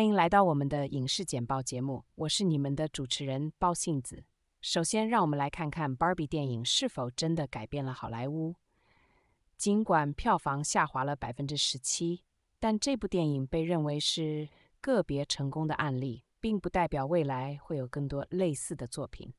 欢迎来到我们的影视剪报节目，我是你们的主持人包杏子。首先，让我们来看看《Barbie》电影是否真的改变了好莱坞。尽管票房下滑了百分之十七，但这部电影被认为是个别成功的案例，并不代表未来会有更多类似的作品。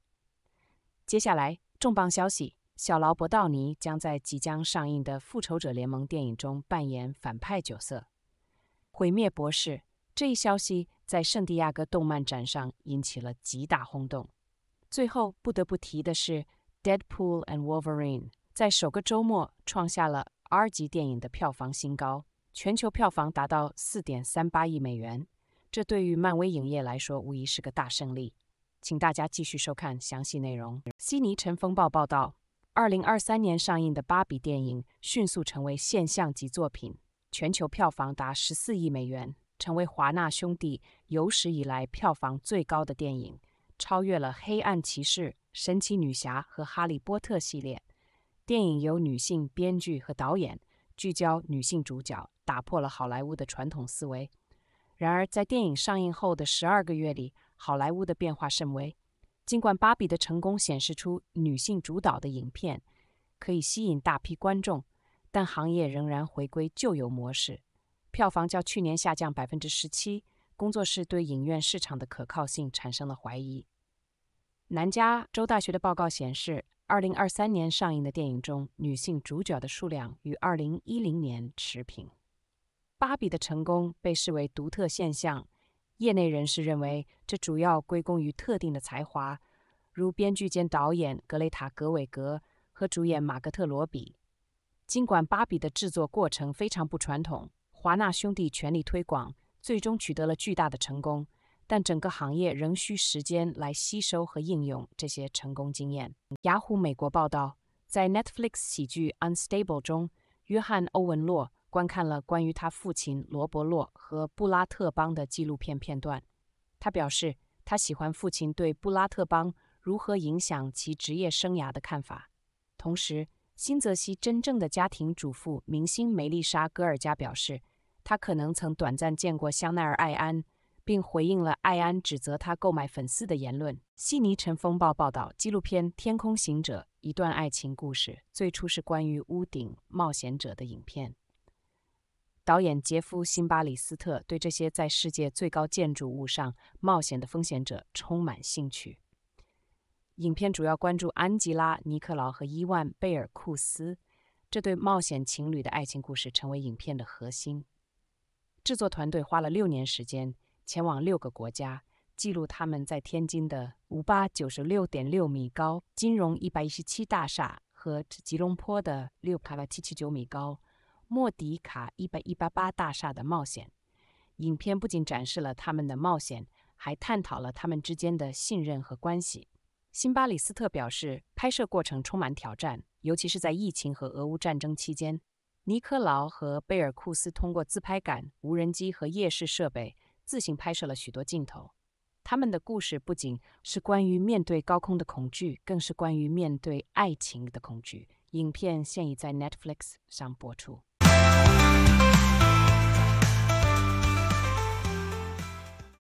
接下来，重磅消息：小劳勃道尼将在即将上映的《复仇者联盟》电影中扮演反派角色——毁灭博士。这一消息在圣地亚哥动漫展上引起了极大轰动。最后不得不提的是，《Deadpool and Wolverine》在首个周末创下了 R 级电影的票房新高，全球票房达到4.38亿美元。这对于漫威影业来说无疑是个大胜利。请大家继续收看详细内容。悉尼晨风报报道：2023年上映的《芭比》电影迅速成为现象级作品，全球票房达14亿美元。成为华纳兄弟有史以来票房最高的电影，超越了《黑暗骑士》《神奇女侠》和《哈利波特》系列。电影由女性编剧和导演，聚焦女性主角，打破了好莱坞的传统思维。然而，在电影上映后的十二个月里，好莱坞的变化甚微。尽管《芭比》的成功显示出女性主导的影片可以吸引大批观众，但行业仍然回归旧有模式。票房较去年下降百分之十七。工作室对影院市场的可靠性产生了怀疑。南加州大学的报告显示，二零二三年上映的电影中，女性主角的数量与二零一零年持平。《芭比》的成功被视为独特现象。业内人士认为，这主要归功于特定的才华，如编剧兼导演格雷塔·格韦格和主演马格特·罗比。尽管《芭比》的制作过程非常不传统。华纳兄弟全力推广，最终取得了巨大的成功，但整个行业仍需时间来吸收和应用这些成功经验。雅虎美国报道，在 Netflix 喜剧《Unstable》中，约翰·欧文洛观看了关于他父亲罗伯洛和布拉特邦的纪录片片段。他表示，他喜欢父亲对布拉特邦如何影响其职业生涯的看法。同时，新泽西真正的家庭主妇明星梅丽莎·戈尔加表示。他可能曾短暂见过香奈儿·艾安，并回应了艾安指责他购买粉丝的言论。悉尼晨风报报道，纪录片《天空行者》一段爱情故事，最初是关于屋顶冒险者的影片。导演杰夫·辛巴里斯特对这些在世界最高建筑物上冒险的风险者充满兴趣。影片主要关注安吉拉·尼克劳和伊万·贝尔库斯这对冒险情侣的爱情故事，成为影片的核心。制作团队花了六年时间，前往六个国家，记录他们在天津的五八九十六点六米高金融一百一十七大厦和吉隆坡的六卡瓦七七九米高莫迪卡一百一八八大厦的冒险。影片不仅展示了他们的冒险，还探讨了他们之间的信任和关系。辛巴里斯特表示，拍摄过程充满挑战，尤其是在疫情和俄乌战争期间。尼科劳和贝尔库斯通过自拍杆、无人机和夜视设备自行拍摄了许多镜头。他们的故事不仅是关于面对高空的恐惧，更是关于面对爱情的恐惧。影片现已在 Netflix 上播出。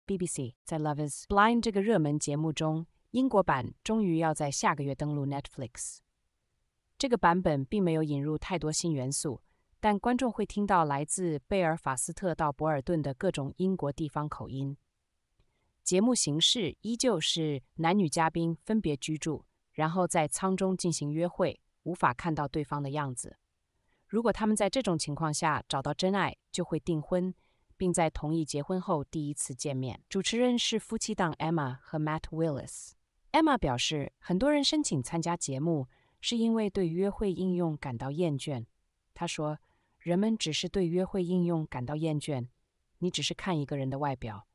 BBC 在《Lovers Blind》这个热门节目中，英国版终于要在下个月登陆 Netflix。这个版本并没有引入太多新元素。但观众会听到来自贝尔法斯特到博尔顿的各种英国地方口音。节目形式依旧是男女嘉宾分别居住，然后在舱中进行约会，无法看到对方的样子。如果他们在这种情况下找到真爱，就会订婚，并在同意结婚后第一次见面。主持人是夫妻档 Emma 和 Matt Willis。Emma 表示，很多人申请参加节目是因为对约会应用感到厌倦。他说。人们只是对约会应用感到厌倦。你只是看一个人的外表，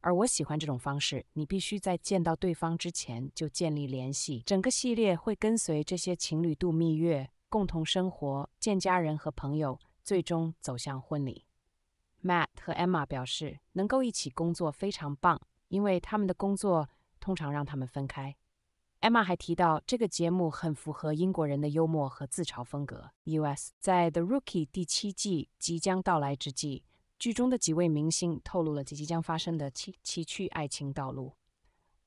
而我喜欢这种方式。你必须在见到对方之前就建立联系。整个系列会跟随这些情侣度蜜月、共同生活、见家人和朋友，最终走向婚礼。Matt 和 Emma 表示，能够一起工作非常棒，因为他们的工作通常让他们分开。Emma 还提到，这个节目很符合英国人的幽默和自嘲风格。US 在《The Rookie》第七季即将到来之际，剧中的几位明星透露了即将发生的崎崎岖爱情道路。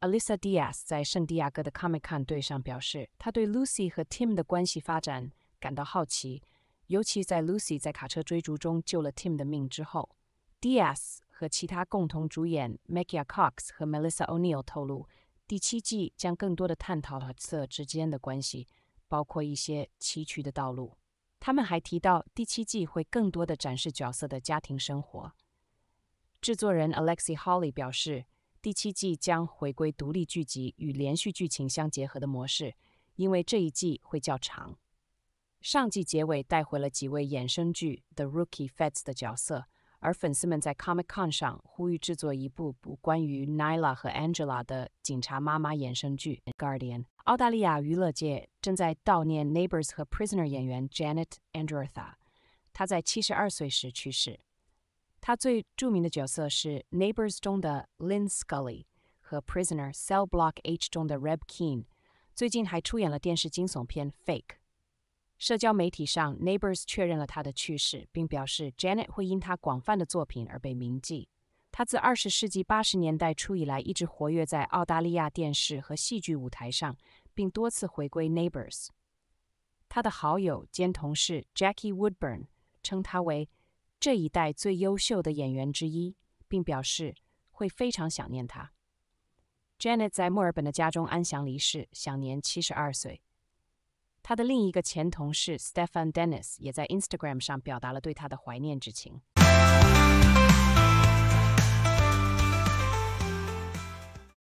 Alisa Diaz 在圣地亚哥的 Comic Con 队上表示，她对 Lucy 和 Tim 的关系发展感到好奇，尤其在 Lucy 在卡车追逐中救了 Tim 的命之后。Diaz 和其他共同主演 Makia Cox 和 Melissa O'Neill 透露。第七季将更多的探讨和色之间的关系，包括一些崎岖的道路。他们还提到，第七季会更多的展示角色的家庭生活。制作人 Alexi Holly 表示，第七季将回归独立剧集与连续剧情相结合的模式，因为这一季会较长。上季结尾带回了几位衍生剧《The Rookie Feds》的角色。而粉丝们在 Comic Con 上呼吁制作一部部关于 Nyla 和 Angela 的警察妈妈衍生剧。Guardian 澳大利亚娱乐界正在悼念《Neighbors》和《Prisoner》演员 Janet Androth，a 她在七十二岁时去世。她最著名的角色是《Neighbors》中的 Lynn Scully 和《Prisoner》Cell Block H 中的 Reb King。最近还出演了电视惊悚片《Fake》。社交媒体上，Neighbors 确认了他的去世，并表示 Janet 会因他广泛的作品而被铭记。他自20世纪80年代初以来一直活跃在澳大利亚电视和戏剧舞台上，并多次回归 Neighbors。他的好友兼同事 Jackie Woodburn 称他为这一代最优秀的演员之一，并表示会非常想念他。Janet 在墨尔本的家中安详离世，享年72岁。他的另一个前同事 Stephan Dennis 也在 Instagram 上表达了对他的怀念之情。《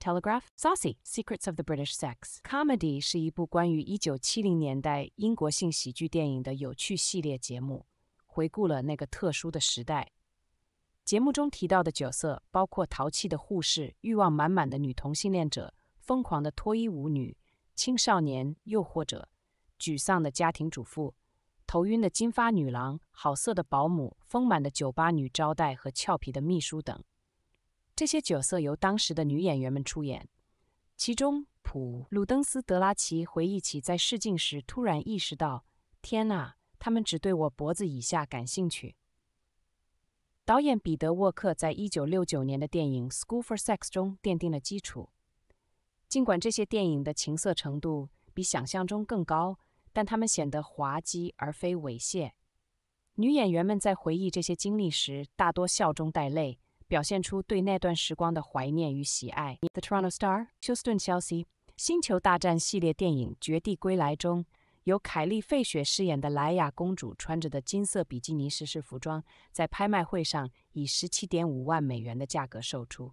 Telegraph Saucy Secrets of the British Sex Comedy》是一部关于1970年代英国性喜剧电影的有趣系列节目，回顾了那个特殊的时代。节目中提到的角色包括淘气的护士、欲望满满的女同性恋者、疯狂的脱衣舞女、青少年又或者。沮丧的家庭主妇、头晕的金发女郎、好色的保姆、丰满的酒吧女招待和俏皮的秘书等，这些角色由当时的女演员们出演。其中，普鲁登斯·德拉奇回忆起在试镜时突然意识到：“天哪，他们只对我脖子以下感兴趣。”导演彼得·沃克在1969年的电影《School for Sex》中奠定了基础。尽管这些电影的情色程度比想象中更高。但他们显得滑稽而非猥亵。女演员们在回忆这些经历时，大多笑中带泪，表现出对那段时光的怀念与喜爱。The Toronto Star，休斯顿消息：《星球大战》系列电影《绝地归来》中，由凯莉·费雪饰演的莱雅公主穿着的金色比基尼式式服装，在拍卖会上以十七点五万美元的价格售出。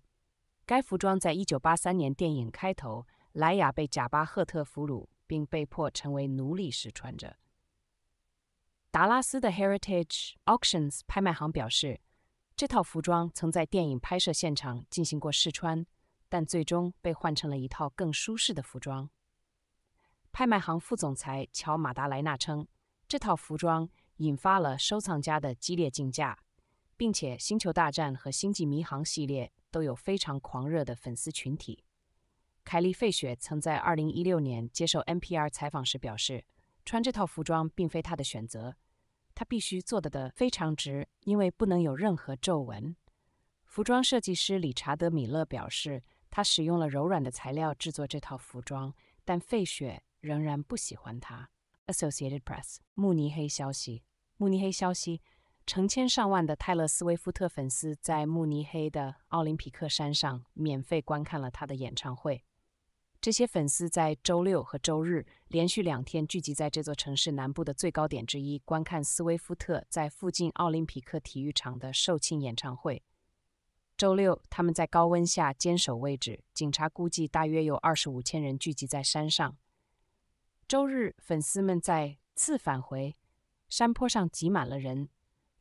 该服装在一九八三年电影开头，莱雅被贾巴赫特俘虏。并被迫成为奴隶式穿着。达拉斯的 Heritage Auctions 拍卖行表示，这套服装曾在电影拍摄现场进行过试穿，但最终被换成了一套更舒适的服装。拍卖行副总裁乔·马达莱纳称，这套服装引发了收藏家的激烈竞价，并且《星球大战》和《星际迷航》系列都有非常狂热的粉丝群体。凯莉·费雪曾在2016年接受 NPR 采访时表示，穿这套服装并非她的选择，她必须做的的非常直，因为不能有任何皱纹。服装设计师理查德·米勒表示，他使用了柔软的材料制作这套服装，但费雪仍然不喜欢它。Associated Press，慕尼黑消息，慕尼黑消息，成千上万的泰勒·斯威夫特粉丝在慕尼黑的奥林匹克山上免费观看了她的演唱会。这些粉丝在周六和周日连续两天聚集在这座城市南部的最高点之一，观看斯威夫特在附近奥林匹克体育场的售罄演唱会。周六，他们在高温下坚守位置，警察估计大约有25000人聚集在山上。周日，粉丝们再次返回，山坡上挤满了人，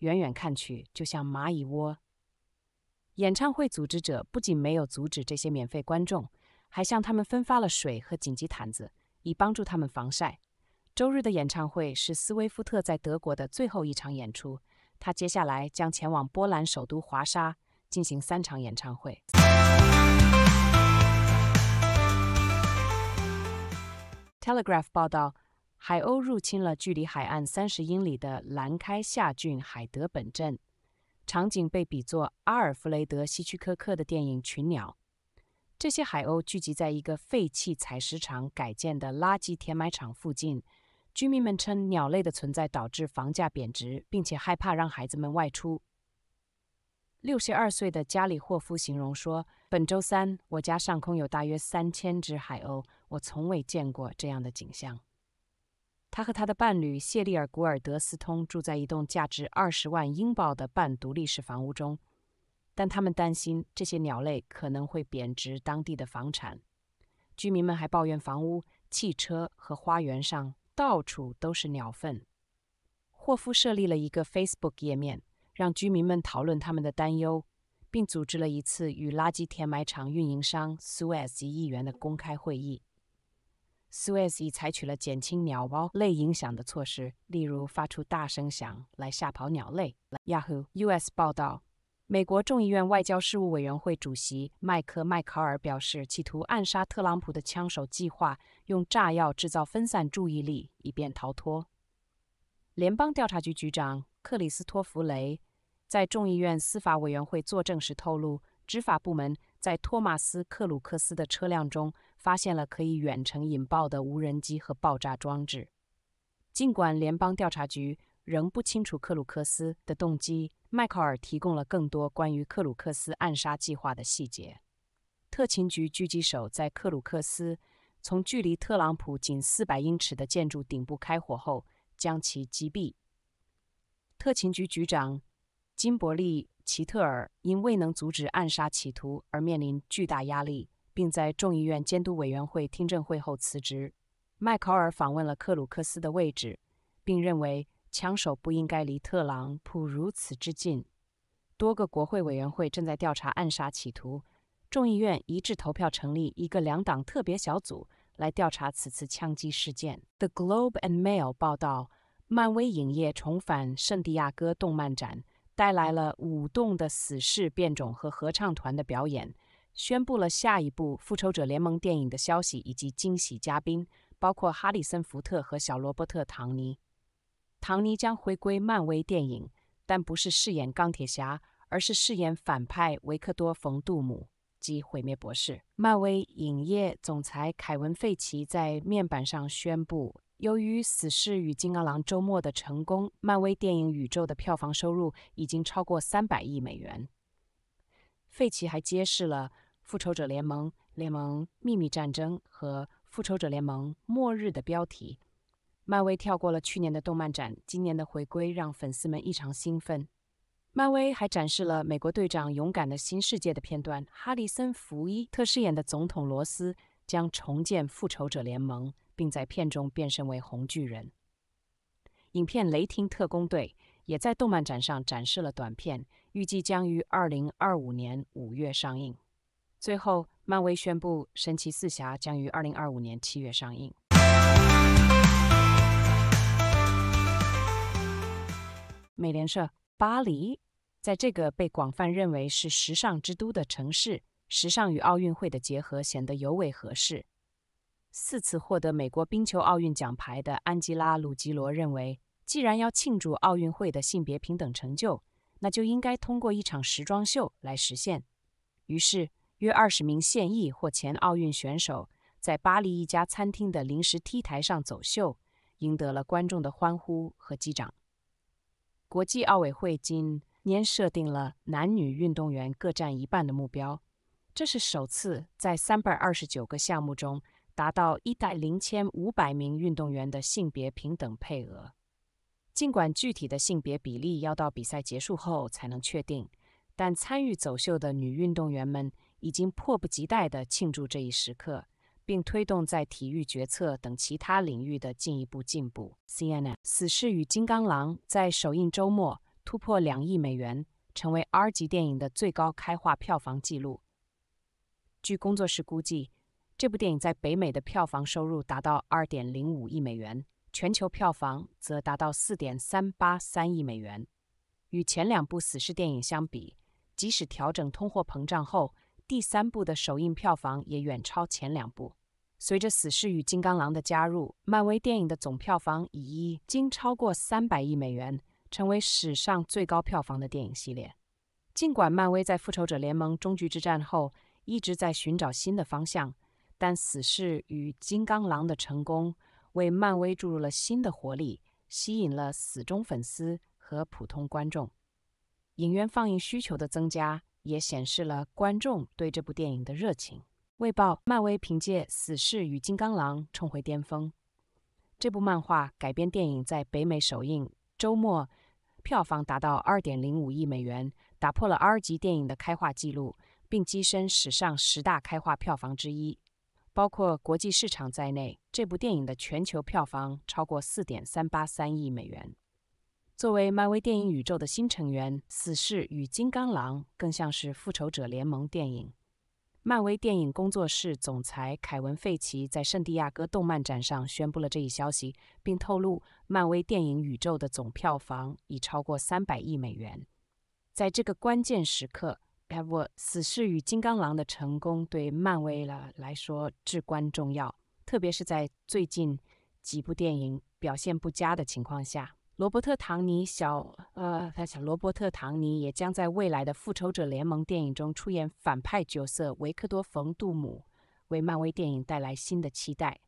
远远看去就像蚂蚁窝。演唱会组织者不仅没有阻止这些免费观众。还向他们分发了水和紧急毯子，以帮助他们防晒。周日的演唱会是斯威夫特在德国的最后一场演出，他接下来将前往波兰首都华沙进行三场演唱会。《Telegraph》报道，海鸥入侵了距离海岸三十英里的兰开夏郡海德本镇，场景被比作阿尔弗雷德·希区柯克的电影《群鸟》。这些海鸥聚集在一个废弃采石场改建的垃圾填埋场附近。居民们称，鸟类的存在导致房价贬值，并且害怕让孩子们外出。六十二岁的加里·霍夫形容说：“本周三，我家上空有大约三千只海鸥，我从未见过这样的景象。”他和他的伴侣谢利尔·古尔德斯通住在一栋价值二十万英镑的半独立式房屋中。但他们担心这些鸟类可能会贬值当地的房产。居民们还抱怨房屋、汽车和花园上到处都是鸟粪。霍夫设立了一个 Facebook 页面，让居民们讨论他们的担忧，并组织了一次与垃圾填埋场运营商 s u e z 一议员的公开会议。s u e z 已采取了减轻鸟窝类影响的措施，例如发出大声响来吓跑鸟类。Yahoo US 报道。美国众议院外交事务委员会主席麦克·麦考尔表示，企图暗杀特朗普的枪手计划用炸药制造分散注意力，以便逃脱。联邦调查局局长克里斯托弗·雷在众议院司法委员会作证时透露，执法部门在托马斯·克鲁克斯的车辆中发现了可以远程引爆的无人机和爆炸装置。尽管联邦调查局。仍不清楚克鲁克斯的动机。迈考尔提供了更多关于克鲁克斯暗杀计划的细节。特勤局狙击手在克鲁克斯从距离特朗普仅四百英尺的建筑顶部开火后将其击毙。特勤局局长金伯利·齐特尔因未能阻止暗杀企图而面临巨大压力，并在众议院监督委员会听证会后辞职。迈考尔访问了克鲁克斯的位置，并认为。枪手不应该离特朗普如此之近。多个国会委员会正在调查暗杀企图。众议院一致投票成立一个两党特别小组来调查此次枪击事件。The Globe and Mail 报道，漫威影业重返圣地亚哥动漫展，带来了舞动的死侍变种和合唱团的表演，宣布了下一部复仇者联盟电影的消息以及惊喜嘉宾，包括哈里森·福特和小罗伯特·唐尼。唐尼将回归漫威电影，但不是饰演钢铁侠，而是饰演反派维克多·冯·杜姆及毁灭博士。漫威影业总裁凯文·费奇在面板上宣布，由于《死侍与金刚狼》周末的成功，漫威电影宇宙的票房收入已经超过三百亿美元。费奇还揭示了《复仇者联盟：联盟秘密战争》和《复仇者联盟：末日》的标题。漫威跳过了去年的动漫展，今年的回归让粉丝们异常兴奋。漫威还展示了《美国队长：勇敢的新世界》的片段，哈里森·福伊特饰演的总统罗斯将重建复仇者联盟，并在片中变身为红巨人。影片《雷霆特工队》也在动漫展上展示了短片，预计将于二零二五年五月上映。最后，漫威宣布《神奇四侠》将于二零二五年七月上映。美联社，巴黎，在这个被广泛认为是时尚之都的城市，时尚与奥运会的结合显得尤为合适。四次获得美国冰球奥运奖牌的安吉拉·鲁吉罗认为，既然要庆祝奥运会的性别平等成就，那就应该通过一场时装秀来实现。于是，约二十名现役或前奥运选手在巴黎一家餐厅的临时 T 台上走秀，赢得了观众的欢呼和击掌。国际奥委会今年设定了男女运动员各占一半的目标，这是首次在329个项目中达到代0 5 0 0名运动员的性别平等配额。尽管具体的性别比例要到比赛结束后才能确定，但参与走秀的女运动员们已经迫不及待地庆祝这一时刻。并推动在体育决策等其他领域的进一步进步。CNN《死侍与金刚狼》在首映周末突破两亿美元，成为 R 级电影的最高开画票房纪录。据工作室估计，这部电影在北美的票房收入达到2.05亿美元，全球票房则达到4.383亿美元。与前两部死侍电影相比，即使调整通货膨胀后，第三部的首映票房也远超前两部。随着死侍与金刚狼的加入，漫威电影的总票房已已经超过三百亿美元，成为史上最高票房的电影系列。尽管漫威在《复仇者联盟：终局之战》后一直在寻找新的方向，但死侍与金刚狼的成功为漫威注入了新的活力，吸引了死忠粉丝和普通观众。影院放映需求的增加。也显示了观众对这部电影的热情。为报，漫威凭借《死侍与金刚狼》冲回巅峰。这部漫画改编电影在北美首映周末票房达到2.05亿美元，打破了 R 级电影的开画纪录，并跻身史上十大开画票房之一。包括国际市场在内，这部电影的全球票房超过4.383亿美元。作为漫威电影宇宙的新成员，《死侍与金刚狼》更像是复仇者联盟电影。漫威电影工作室总裁凯文·费奇在圣地亚哥动漫展上宣布了这一消息，并透露漫威电影宇宙的总票房已超过三百亿美元。在这个关键时刻，《死侍与金刚狼》的成功对漫威了来说至关重要，特别是在最近几部电影表现不佳的情况下。罗伯特·唐尼小呃，他小罗伯特·唐尼也将在未来的《复仇者联盟》电影中出演反派角色维克多·冯·杜姆，为漫威电影带来新的期待。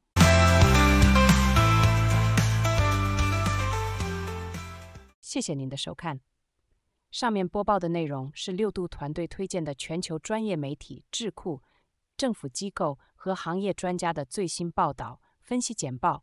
谢谢您的收看。上面播报的内容是六度团队推荐的全球专业媒体、智库、政府机构和行业专家的最新报道、分析简报。